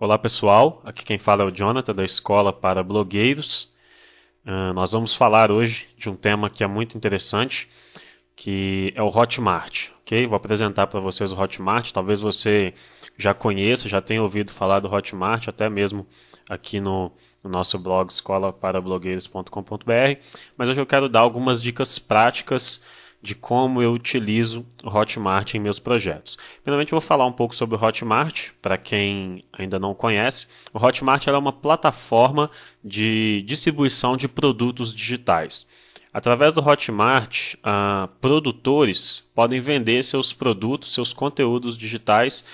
Olá pessoal, aqui quem fala é o Jonathan da Escola para Blogueiros. Uh, nós vamos falar hoje de um tema que é muito interessante, que é o Hotmart. Ok? Vou apresentar para vocês o Hotmart. Talvez você já conheça, já tenha ouvido falar do Hotmart, até mesmo aqui no, no nosso blog escola para blogueiros.com.br. Mas hoje eu quero dar algumas dicas práticas de como eu utilizo o Hotmart em meus projetos. Primeiramente, eu vou falar um pouco sobre o Hotmart, para quem ainda não conhece. O Hotmart é uma plataforma de distribuição de produtos digitais. Através do Hotmart, uh, produtores podem vender seus produtos, seus conteúdos digitais,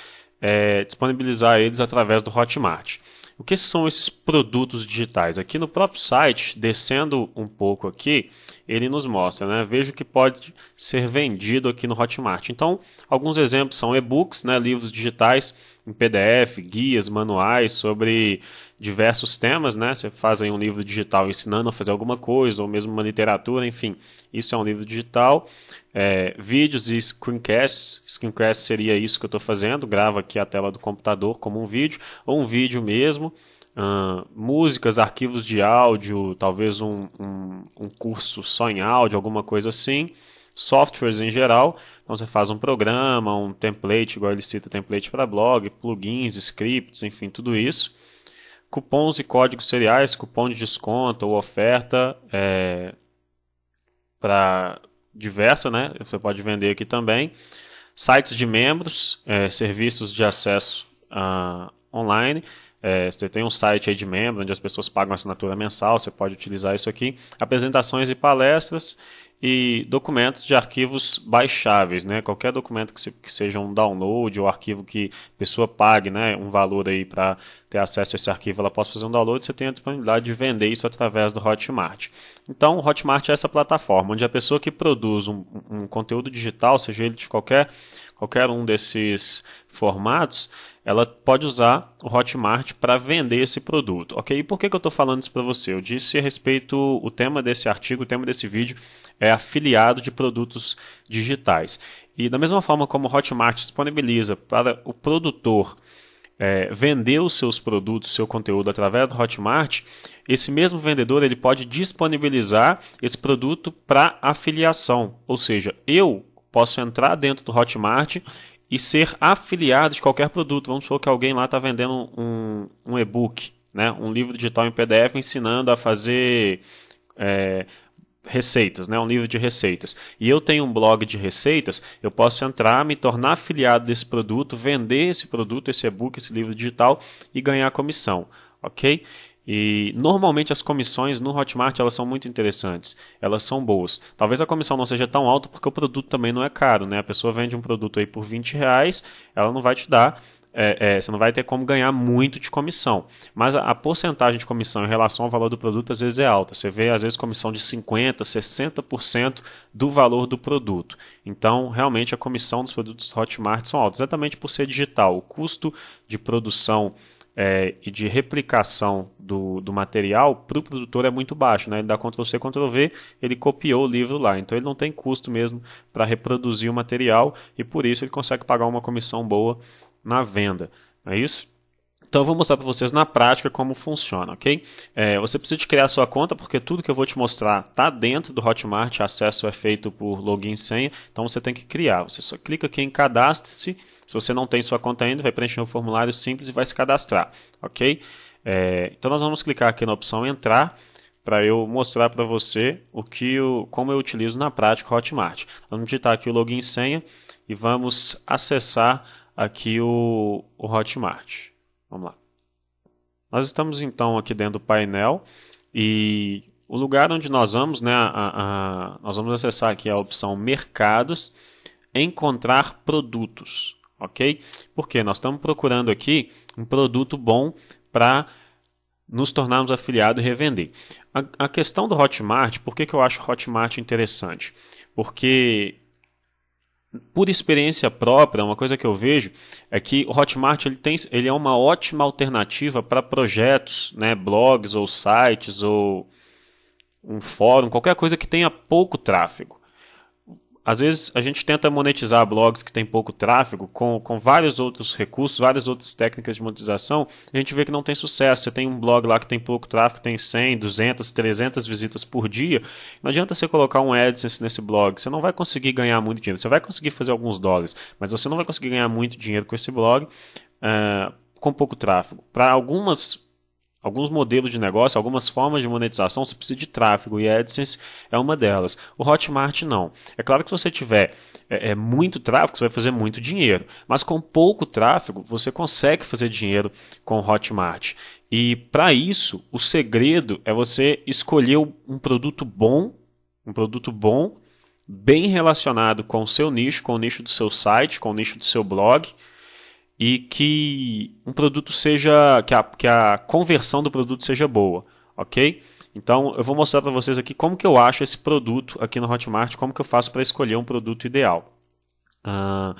é, disponibilizar eles através do Hotmart. O que são esses produtos digitais? Aqui no próprio site, descendo um pouco aqui, ele nos mostra, né? Veja o que pode ser vendido aqui no Hotmart. Então, alguns exemplos são e-books, né? livros digitais em PDF, guias, manuais sobre diversos temas, né? Você faz um livro digital ensinando a fazer alguma coisa, ou mesmo uma literatura, enfim. Isso é um livro digital. É, vídeos e screencasts. Screencast seria isso que eu estou fazendo. Grava aqui a tela do computador como um vídeo, ou um vídeo mesmo. Uh, músicas, arquivos de áudio, talvez um, um, um curso só em áudio, alguma coisa assim. Softwares em geral. Então você faz um programa, um template, igual ele cita template para blog, plugins, scripts, enfim, tudo isso cupons e códigos seriais, cupom de desconto ou oferta é, para diversa, né? Você pode vender aqui também. Sites de membros, é, serviços de acesso uh, online. É, você tem um site de membro onde as pessoas pagam assinatura mensal, você pode utilizar isso aqui. Apresentações e palestras e documentos de arquivos baixáveis, né? Qualquer documento que, se, que seja um download ou arquivo que a pessoa pague, né, um valor aí para ter acesso a esse arquivo, ela possa fazer um download, você tem a disponibilidade de vender isso através do Hotmart. Então, o Hotmart é essa plataforma onde a pessoa que produz um, um conteúdo digital, seja ele de qualquer qualquer um desses formatos, ela pode usar o Hotmart para vender esse produto, ok? E por que, que eu estou falando isso para você? Eu disse a respeito, o tema desse artigo, o tema desse vídeo é afiliado de produtos digitais. E da mesma forma como o Hotmart disponibiliza para o produtor é, vender os seus produtos, seu conteúdo através do Hotmart, esse mesmo vendedor ele pode disponibilizar esse produto para afiliação, ou seja, eu posso entrar dentro do Hotmart e ser afiliado de qualquer produto. Vamos supor que alguém lá está vendendo um, um e-book, né? um livro digital em PDF ensinando a fazer é, receitas, né? um livro de receitas. E eu tenho um blog de receitas, eu posso entrar, me tornar afiliado desse produto, vender esse produto, esse e-book, esse livro digital e ganhar comissão. Ok? E normalmente as comissões no Hotmart elas são muito interessantes, elas são boas. Talvez a comissão não seja tão alta porque o produto também não é caro, né? A pessoa vende um produto aí por 20 reais, ela não vai te dar é, é, você não vai ter como ganhar muito de comissão. Mas a, a, porcentagem de comissão em relação ao valor do produto às vezes é alta. Você vê, às vezes, comissão de 50%, 60% do valor do produto. Então, realmente, a comissão dos produtos Hotmart são alta, exatamente por ser digital. O custo de produção é, e de replicação do, do material para o produtor é muito baixo. Né? Ele dá Ctrl-C, Ctrl-V, ele copiou o livro lá. Então ele não tem custo mesmo para reproduzir o material e por isso ele consegue pagar uma comissão boa na venda. Não é isso? Então eu vou mostrar para vocês na prática como funciona, ok? É, você precisa de criar sua conta porque tudo que eu vou te mostrar está dentro do Hotmart, acesso é feito por login e senha, então você tem que criar. Você só clica aqui em cadastre-se se você não tem sua conta ainda, vai preencher um formulário simples e vai se cadastrar, ok? É, então nós vamos clicar aqui na opção entrar para eu mostrar para você o que eu, como eu utilizo na prática o Hotmart. Vamos digitar aqui o login e senha e vamos acessar aqui o, o Hotmart. Vamos lá. Nós estamos então aqui dentro do painel e o lugar onde nós vamos, né, a, a, nós vamos acessar aqui a opção Mercados, Encontrar Produtos ok? Porque nós estamos procurando aqui um produto bom para nos tornarmos afiliado e revender. A, a, questão do Hotmart, por que, que eu acho o Hotmart interessante? Porque, por experiência própria, uma coisa que eu vejo é que o Hotmart ele tem, ele é uma ótima alternativa para projetos, né, blogs ou sites ou um fórum, qualquer coisa que tenha pouco tráfego às vezes a gente tenta monetizar blogs que tem pouco tráfego com, com vários outros recursos, várias outras técnicas de monetização, a gente vê que não tem sucesso. Você tem um blog lá que tem pouco tráfego, tem 100, 200, 300 visitas por dia, não adianta você colocar um AdSense nesse blog, você não vai conseguir ganhar muito dinheiro. Você vai conseguir fazer alguns dólares, mas você não vai conseguir ganhar muito dinheiro com esse blog uh, com pouco tráfego. Para algumas alguns modelos de negócio, algumas formas de monetização, você precisa de tráfego e a AdSense é uma delas. O Hotmart não. É claro que se você tiver é, é, muito tráfego, você vai fazer muito dinheiro, mas com pouco tráfego, você consegue fazer dinheiro com o Hotmart. E para isso, o segredo é você escolher um produto bom, um produto bom, bem relacionado com o seu nicho, com o nicho do seu site, com o nicho do seu blog e que um produto seja que a, que a conversão do produto seja boa, ok? Então eu vou mostrar para vocês aqui como que eu acho esse produto aqui no Hotmart, como que eu faço para escolher um produto ideal. Uh,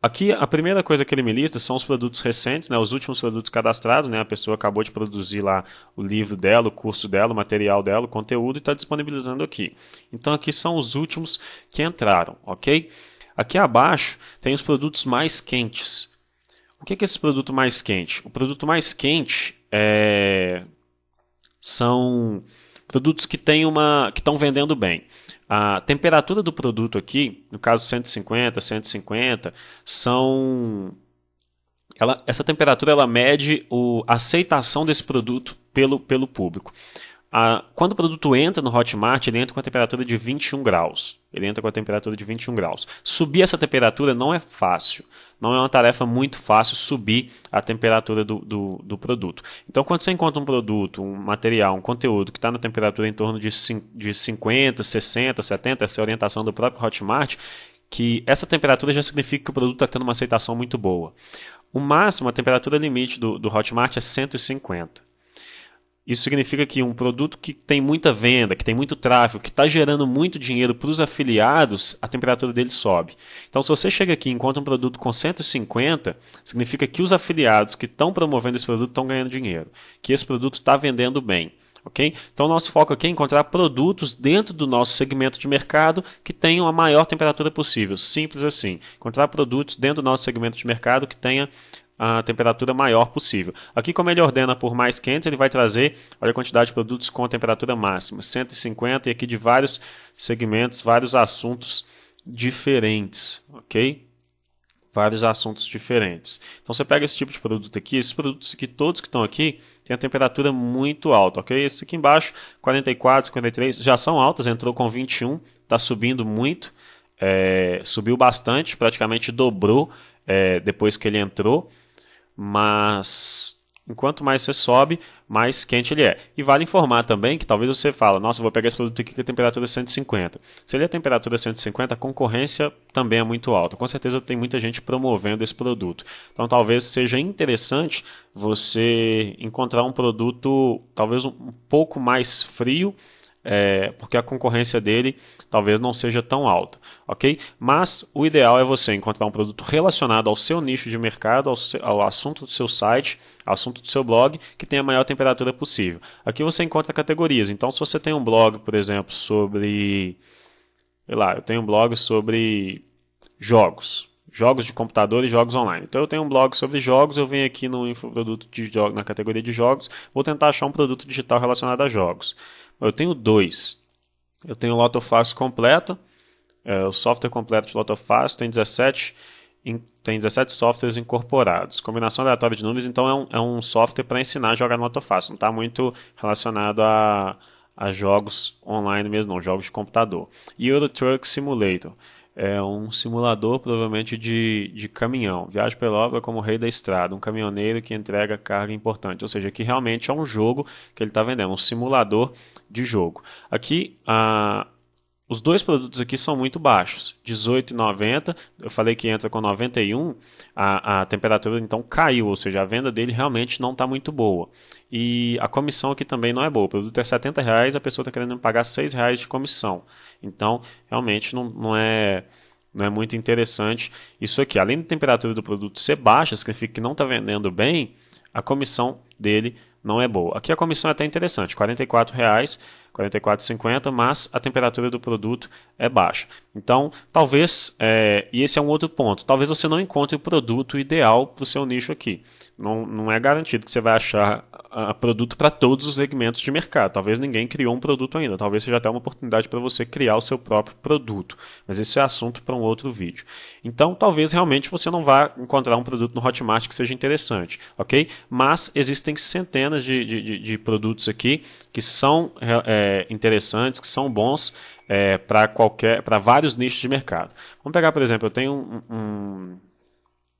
aqui a primeira coisa que ele me lista são os produtos recentes, né, os últimos produtos cadastrados, né, a pessoa acabou de produzir lá o livro dela, o curso dela, o material dela, o conteúdo e está disponibilizando aqui. Então aqui são os últimos que entraram, ok? Aqui abaixo tem os produtos mais quentes. O que é esse produto mais quente? O produto mais quente é... são produtos que têm uma que estão vendendo bem. A temperatura do produto aqui, no caso 150, 150, são ela, essa temperatura ela mede o, a aceitação desse produto pelo, pelo público. A, quando o produto entra no Hotmart, ele entra com a temperatura de 21 graus. Ele entra com a temperatura de 21 graus. Subir essa temperatura não é fácil. Não é uma tarefa muito fácil subir a temperatura do, do, do produto. Então, quando você encontra um produto, um material, um conteúdo que está na temperatura em torno de, de 50, 60, 70, essa é a orientação do próprio Hotmart, que essa temperatura já significa que o produto está tendo uma aceitação muito boa. O máximo, a temperatura limite do, do Hotmart é 150. Isso significa que um produto que tem muita venda, que tem muito tráfego, que está gerando muito dinheiro para os afiliados, a temperatura dele sobe. Então, se você chega aqui e encontra um produto com 150, significa que os afiliados que estão promovendo esse produto estão ganhando dinheiro, que esse produto está vendendo bem. Okay? Então, nosso foco aqui é encontrar produtos dentro do nosso segmento de mercado que tenham a maior temperatura possível. Simples assim. Encontrar produtos dentro do nosso segmento de mercado que tenha a temperatura maior possível. Aqui, como ele ordena por mais quentes, ele vai trazer olha a quantidade de produtos com a temperatura máxima, 150, e aqui de vários segmentos, vários assuntos diferentes, ok? Vários assuntos diferentes. Então você pega esse tipo de produto aqui, esses produtos aqui, todos que estão aqui, tem a temperatura muito alta, ok? Esse aqui embaixo, 44, 53, já são altas, entrou com 21, está subindo muito, é, subiu bastante, praticamente dobrou é, depois que ele entrou mas enquanto mais você sobe, mais quente ele é. E vale informar também que talvez você fala, nossa, vou pegar esse produto aqui que a temperatura é 150. Se ele é temperatura 150, a concorrência também é muito alta. Com certeza tem muita gente promovendo esse produto. Então talvez seja interessante você encontrar um produto talvez um pouco mais frio, é, porque a concorrência dele talvez não seja tão alta, ok? Mas o ideal é você encontrar um produto relacionado ao seu nicho de mercado, ao, seu, ao assunto do seu site, assunto do seu blog, que tenha a maior temperatura possível. Aqui você encontra categorias. Então, se você tem um blog, por exemplo, sobre, sei lá, eu tenho um blog sobre jogos, jogos de computador e jogos online. Então eu tenho um blog sobre jogos, eu venho aqui no infoproduto de jogos, na categoria de jogos, vou tentar achar um produto digital relacionado a jogos. Eu tenho dois. Eu tenho o Lotofácil completo, é, o software completo de Lotofácil tem 17, in, tem 17 softwares incorporados. Combinação aleatória de números, então é um, é um software para ensinar a jogar no Lotofácil. Não está muito relacionado a, a jogos online mesmo, não, jogos de computador. E o Truck Simulator é um simulador provavelmente de, de caminhão. Viagem pela obra como rei da estrada, um caminhoneiro que entrega carga importante. Ou seja, aqui realmente é um jogo que ele está vendendo, um simulador de jogo. Aqui a, os dois produtos aqui são muito baixos, 18,90. Eu falei que entra com 91, a, a temperatura então caiu, ou seja, a venda dele realmente não está muito boa. E a comissão aqui também não é boa. O produto é 70 reais, a pessoa está querendo pagar 6 reais de comissão. Então, realmente não, não é não é muito interessante isso aqui. Além da temperatura do produto ser baixa, significa que não está vendendo bem, a comissão dele não é boa. Aqui a comissão é até interessante, R$ 44,00 44,50, mas a temperatura do produto é baixa. Então, talvez, é, e esse é um outro ponto, talvez você não encontre o produto ideal para o seu nicho aqui. Não, não é garantido que você vai achar uh, produto para todos os segmentos de mercado. Talvez ninguém criou um produto ainda. Talvez seja até uma oportunidade para você criar o seu próprio produto. Mas esse é assunto para um outro vídeo. Então, talvez realmente você não vá encontrar um produto no Hotmart que seja interessante, ok? Mas existem centenas de, de, de, de produtos aqui que são é, é interessantes, que são bons é, para qualquer, para vários nichos de mercado. Vamos pegar, por exemplo, eu tenho um, um,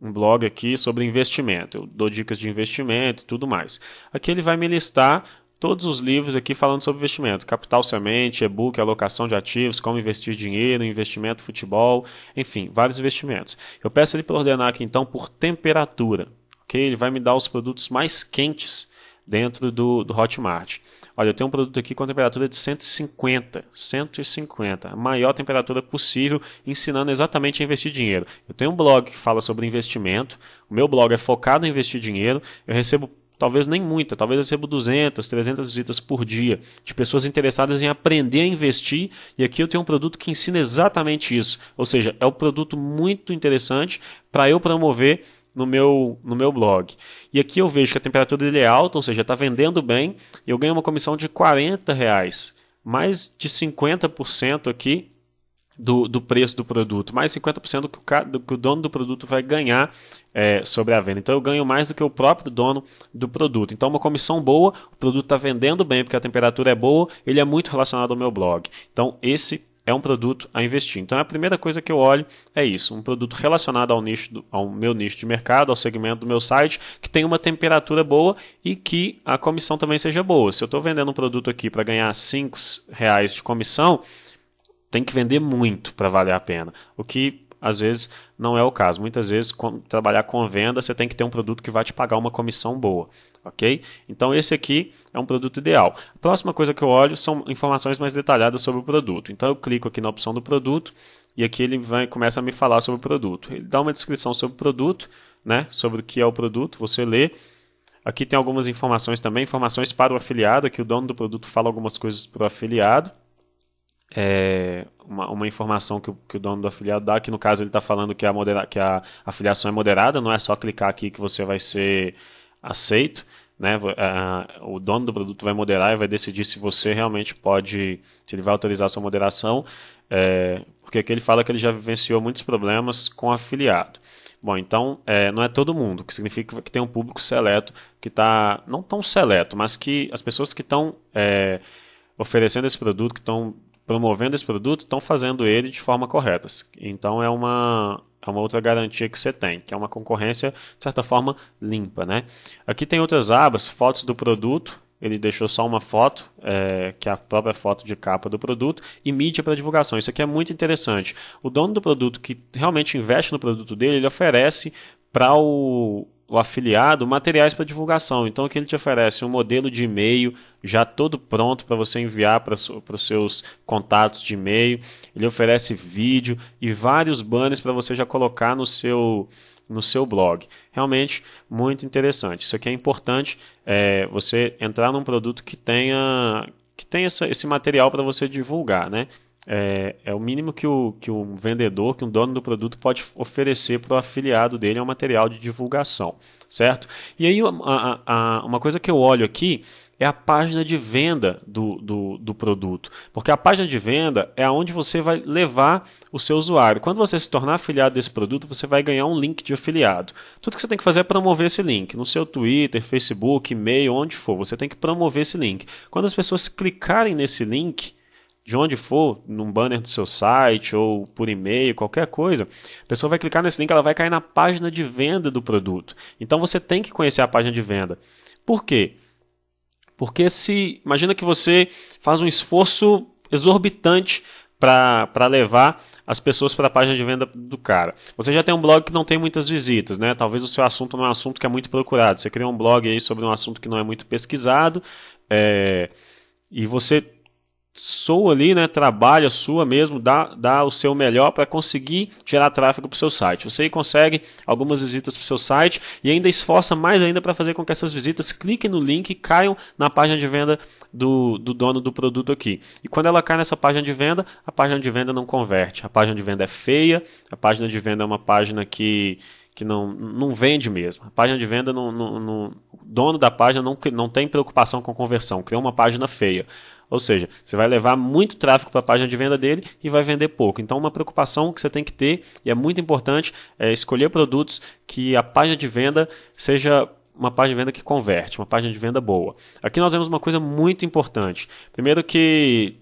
um, blog aqui sobre investimento. Eu dou dicas de investimento e tudo mais. Aqui ele vai me listar todos os livros aqui falando sobre investimento: Capital Semente, e-book, alocação de ativos, como investir dinheiro, investimento, futebol, enfim, vários investimentos. Eu peço ele para ordenar aqui então por temperatura. Okay? Ele vai me dar os produtos mais quentes dentro do, do Hotmart. Olha, eu tenho um produto aqui com temperatura de 150, 150, a maior temperatura possível, ensinando exatamente a investir dinheiro. Eu tenho um blog que fala sobre investimento, o meu blog é focado em investir dinheiro, eu recebo talvez nem muita, talvez eu recebo 200, 300 visitas por dia de pessoas interessadas em aprender a investir e aqui eu tenho um produto que ensina exatamente isso. Ou seja, é um produto muito interessante para eu promover no meu, no meu blog. E aqui eu vejo que a temperatura dele é alta, ou seja, está vendendo bem, e eu ganho uma comissão de 40 reais, mais de 50% aqui do, do preço do produto, mais 50% do que, o, do que o dono do produto vai ganhar é, sobre a venda. Então eu ganho mais do que o próprio dono do produto. Então uma comissão boa, o produto está vendendo bem porque a temperatura é boa, ele é muito relacionado ao meu blog. Então esse é um produto a investir. Então a primeira coisa que eu olho é isso, um produto relacionado ao nicho do, ao meu nicho de mercado, ao segmento do meu site, que tenha uma temperatura boa e que a comissão também seja boa. Se eu estou vendendo um produto aqui para ganhar R$ reais de comissão, tem que vender muito para valer a pena. O que às vezes não é o caso. Muitas vezes, quando trabalhar com venda, você tem que ter um produto que vai te pagar uma comissão boa, ok? Então, esse aqui é um produto ideal. A próxima coisa que eu olho são informações mais detalhadas sobre o produto. Então, eu clico aqui na opção do produto e aqui ele vai, começa a me falar sobre o produto. Ele dá uma descrição sobre o produto, né? Sobre o que é o produto, você lê. Aqui tem algumas informações também, informações para o afiliado, aqui o dono do produto fala algumas coisas para o afiliado é, uma, uma, informação que o, que o, dono do afiliado dá, que no caso ele está falando que a, modera, que a afiliação é moderada, não é só clicar aqui que você vai ser aceito. Né? O dono do produto vai moderar e vai decidir se você realmente pode, se ele vai autorizar a sua moderação, é, porque aqui ele fala que ele já vivenciou muitos problemas com afiliado. Bom, então é, não é todo mundo, o que significa que tem um público seleto que está, não tão seleto, mas que as pessoas que estão é, oferecendo esse produto, que estão promovendo esse produto estão fazendo ele de forma correta. Então é uma, é uma outra garantia que você tem, que é uma concorrência, de certa forma, limpa. Né? Aqui tem outras abas, fotos do produto, ele deixou só uma foto, é, que é a própria foto de capa do produto, e mídia para divulgação. Isso aqui é muito interessante. O dono do produto que realmente investe no produto dele, ele oferece para o, o afiliado materiais para divulgação. Então aqui ele te oferece um modelo de e-mail já todo pronto para você enviar para os seus contatos de e-mail. Ele oferece vídeo e vários banners para você já colocar no seu no seu blog. Realmente muito interessante. Isso aqui é importante é, você entrar num produto que tenha que tenha esse material para você divulgar, né? É, é o mínimo que, o, que um vendedor, que um dono do produto pode oferecer para o afiliado dele, é um material de divulgação, certo? E aí, a, a, a, uma coisa que eu olho aqui é a página de venda do, do, do, produto. Porque a página de venda é aonde você vai levar o seu usuário. Quando você se tornar afiliado desse produto, você vai ganhar um link de afiliado. Tudo que você tem que fazer é promover esse link. No seu Twitter, Facebook, e-mail, onde for, você tem que promover esse link. Quando as pessoas clicarem nesse link, de onde for, num banner do seu site ou por e-mail, qualquer coisa, a pessoa vai clicar nesse link, ela vai cair na página de venda do produto. Então você tem que conhecer a página de venda. Por quê? Porque se imagina que você faz um esforço exorbitante para levar as pessoas para a página de venda do cara. Você já tem um blog que não tem muitas visitas, né? Talvez o seu assunto não é um assunto que é muito procurado. Você cria um blog aí sobre um assunto que não é muito pesquisado é, e você sua ali, né, trabalha sua mesmo, dá, dá o seu melhor para conseguir gerar tráfego para o seu site. Você consegue algumas visitas para o seu site e ainda esforça mais ainda para fazer com que essas visitas cliquem no link e caiam na página de venda do, do dono do produto aqui. E quando ela cai nessa página de venda, a página de venda não converte. A página de venda é feia, a página de venda é uma página que que não, não vende mesmo. A página de venda, não, não, não, o dono da página não, não tem preocupação com conversão, criou uma página feia. Ou seja, você vai levar muito tráfego para a página de venda dele e vai vender pouco. Então, uma preocupação que você tem que ter, e é muito importante, é escolher produtos que a página de venda seja uma página de venda que converte, uma página de venda boa. Aqui nós vemos uma coisa muito importante. Primeiro que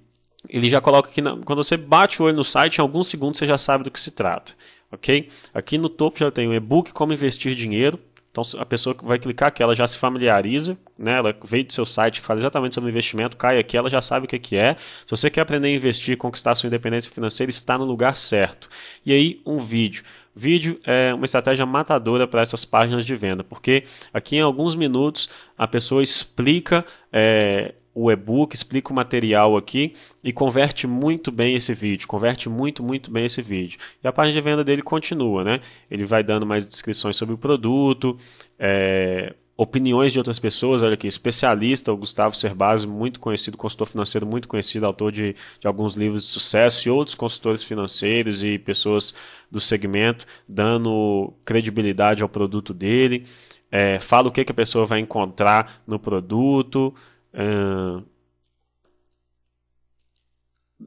ele já coloca aqui, na, quando você bate o olho no site, em alguns segundos você já sabe do que se trata ok? Aqui no topo já tem o e-book Como Investir Dinheiro. Então a pessoa que vai clicar aqui, ela já se familiariza, né? Ela veio do seu site que fala exatamente sobre investimento, cai aqui, ela já sabe o é que é. Se você quer aprender a investir, conquistar sua independência financeira, está no lugar certo. E aí um vídeo. Vídeo é uma estratégia matadora para essas páginas de venda, porque aqui em alguns minutos a pessoa explica é, o e-book, explica o material aqui e converte muito bem esse vídeo, converte muito, muito bem esse vídeo. E a página de venda dele continua, né? Ele vai dando mais descrições sobre o produto, é, opiniões de outras pessoas, olha aqui, especialista, o Gustavo Serbasi, muito conhecido, consultor financeiro muito conhecido, autor de, de alguns livros de sucesso e outros consultores financeiros e pessoas do segmento, dando credibilidade ao produto dele, é, fala o que, que a pessoa vai encontrar no produto, Uh,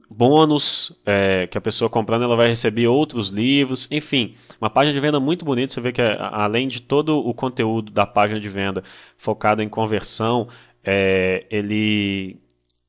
bônus é, que a pessoa comprando ela vai receber outros livros, enfim, uma página de venda muito bonita. Você vê que além de todo o conteúdo da página de venda focado em conversão, é, ele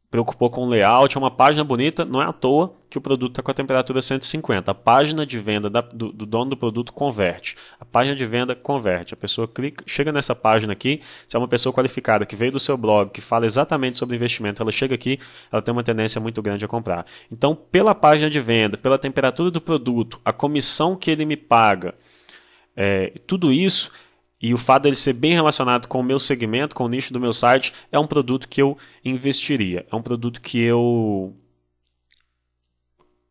preocupou com o layout, é uma página bonita, não é à toa que o produto está com a temperatura 150. A página de venda da, do, do, dono do produto converte. A página de venda converte. A pessoa clica, chega nessa página aqui, se é uma pessoa qualificada que veio do seu blog, que fala exatamente sobre investimento, ela chega aqui, ela tem uma tendência muito grande a comprar. Então, pela página de venda, pela temperatura do produto, a comissão que ele me paga, é, tudo isso e o fato dele ser bem relacionado com o meu segmento, com o nicho do meu site, é um produto que eu investiria. É um produto que eu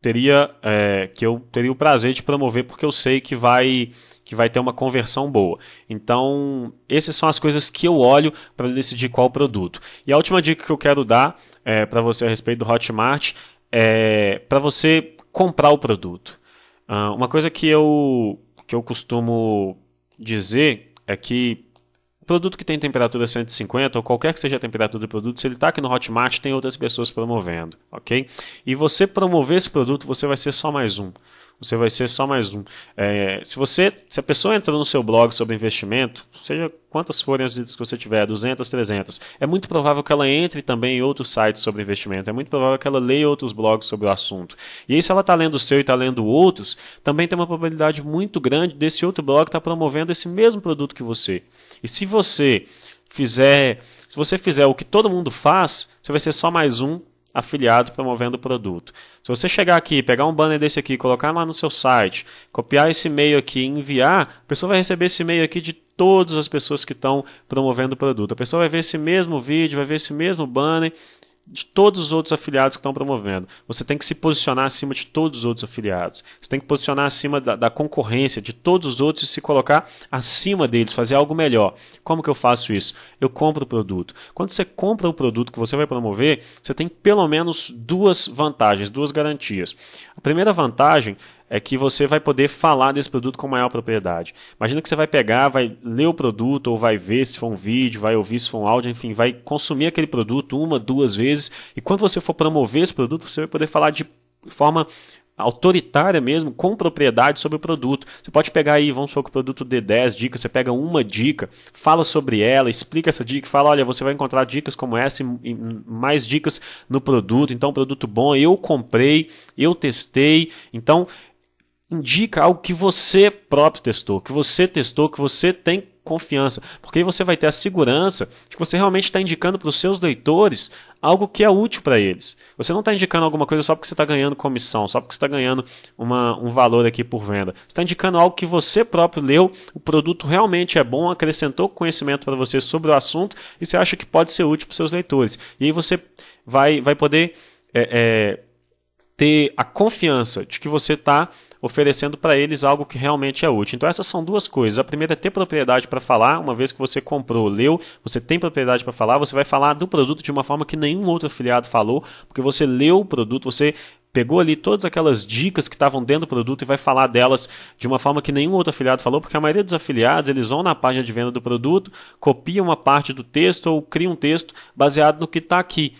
teria, é, que eu teria o prazer de promover, porque eu sei que vai que vai ter uma conversão boa. Então, essas são as coisas que eu olho para decidir qual produto. E a última dica que eu quero dar é, para você a respeito do Hotmart é para você comprar o produto. Uh, uma coisa que eu, que eu costumo dizer é que produto que tem temperatura 150 ou qualquer que seja a temperatura do produto, se ele está aqui no Hotmart, tem outras pessoas promovendo, ok? E você promover esse produto, você vai ser só mais um você vai ser só mais um. É, se você, se a pessoa entra no seu blog sobre investimento, seja quantas forem as dicas que você tiver, 200, 300, é muito provável que ela entre também em outros sites sobre investimento, é muito provável que ela leia outros blogs sobre o assunto. E aí, se ela está lendo o seu e está lendo outros, também tem uma probabilidade muito grande desse outro blog estar tá promovendo esse mesmo produto que você. E se você fizer, se você fizer o que todo mundo faz, você vai ser só mais um afiliado promovendo o produto. Se você chegar aqui, pegar um banner desse aqui, colocar lá no seu site, copiar esse e-mail aqui e enviar, a pessoa vai receber esse e-mail aqui de todas as pessoas que estão promovendo o produto. A pessoa vai ver esse mesmo vídeo, vai ver esse mesmo banner, de todos os outros afiliados que estão promovendo. Você tem que se posicionar acima de todos os outros afiliados. Você tem que posicionar acima da, da, concorrência de todos os outros e se colocar acima deles, fazer algo melhor. Como que eu faço isso? Eu compro o produto. Quando você compra o produto que você vai promover, você tem pelo menos duas vantagens, duas garantias. A primeira vantagem é que você vai poder falar desse produto com maior propriedade. Imagina que você vai pegar, vai ler o produto, ou vai ver se for um vídeo, vai ouvir se for um áudio, enfim, vai consumir aquele produto uma, duas vezes. E quando você for promover esse produto, você vai poder falar de forma autoritária mesmo, com propriedade sobre o produto. Você pode pegar aí, vamos supor que o produto dê 10 dicas, você pega uma dica, fala sobre ela, explica essa dica, fala, olha, você vai encontrar dicas como essa e mais dicas no produto, então um produto bom, eu comprei, eu testei, então indica algo que você próprio testou, que você testou, que você tem confiança, porque aí você vai ter a segurança de que você realmente está indicando para os seus leitores algo que é útil para eles. Você não está indicando alguma coisa só porque você está ganhando comissão, só porque você está ganhando uma, um valor aqui por venda. Você está indicando algo que você próprio leu, o produto realmente é bom, acrescentou conhecimento para você sobre o assunto e você acha que pode ser útil para os seus leitores. E aí você vai, vai poder é, é, ter a confiança de que você está oferecendo para eles algo que realmente é útil. Então essas são duas coisas. A primeira é ter propriedade para falar, uma vez que você comprou, leu, você tem propriedade para falar, você vai falar do produto de uma forma que nenhum outro afiliado falou, porque você leu o produto, você pegou ali todas aquelas dicas que estavam dentro do produto e vai falar delas de uma forma que nenhum outro afiliado falou, porque a maioria dos afiliados eles vão na página de venda do produto, copiam uma parte do texto ou criam um texto baseado no que está aqui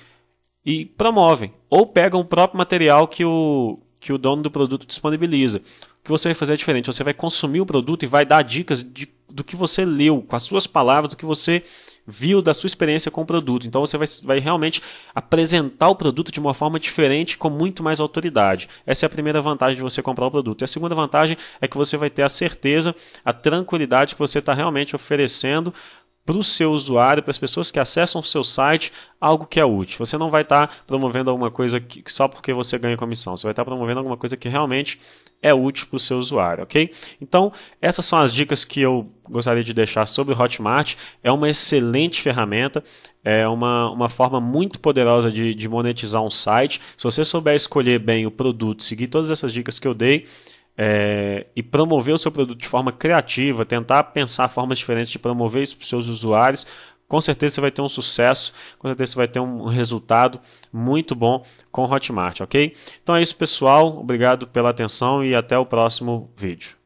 e promovem ou pegam o próprio material que o que o dono do produto disponibiliza. O que você vai fazer é diferente. Você vai consumir o produto e vai dar dicas de, do que você leu, com as suas palavras, do que você viu da sua experiência com o produto. Então você vai, vai realmente apresentar o produto de uma forma diferente, com muito mais autoridade. Essa é a primeira vantagem de você comprar o produto. E a segunda vantagem é que você vai ter a certeza, a tranquilidade que você está realmente oferecendo para o seu usuário, para as pessoas que acessam o seu site, algo que é útil. Você não vai estar tá promovendo alguma coisa que, só porque você ganha comissão. Você vai estar tá promovendo alguma coisa que realmente é útil para o seu usuário, ok? Então, essas são as dicas que eu gostaria de deixar sobre o Hotmart. É uma excelente ferramenta, é uma, uma forma muito poderosa de, de monetizar um site. Se você souber escolher bem o produto, seguir todas essas dicas que eu dei, é, e promover o seu produto de forma criativa, tentar pensar formas diferentes de promover isso para os seus usuários, com certeza você vai ter um sucesso, com certeza você vai ter um resultado muito bom com Hotmart, ok? Então é isso, pessoal. Obrigado pela atenção e até o próximo vídeo.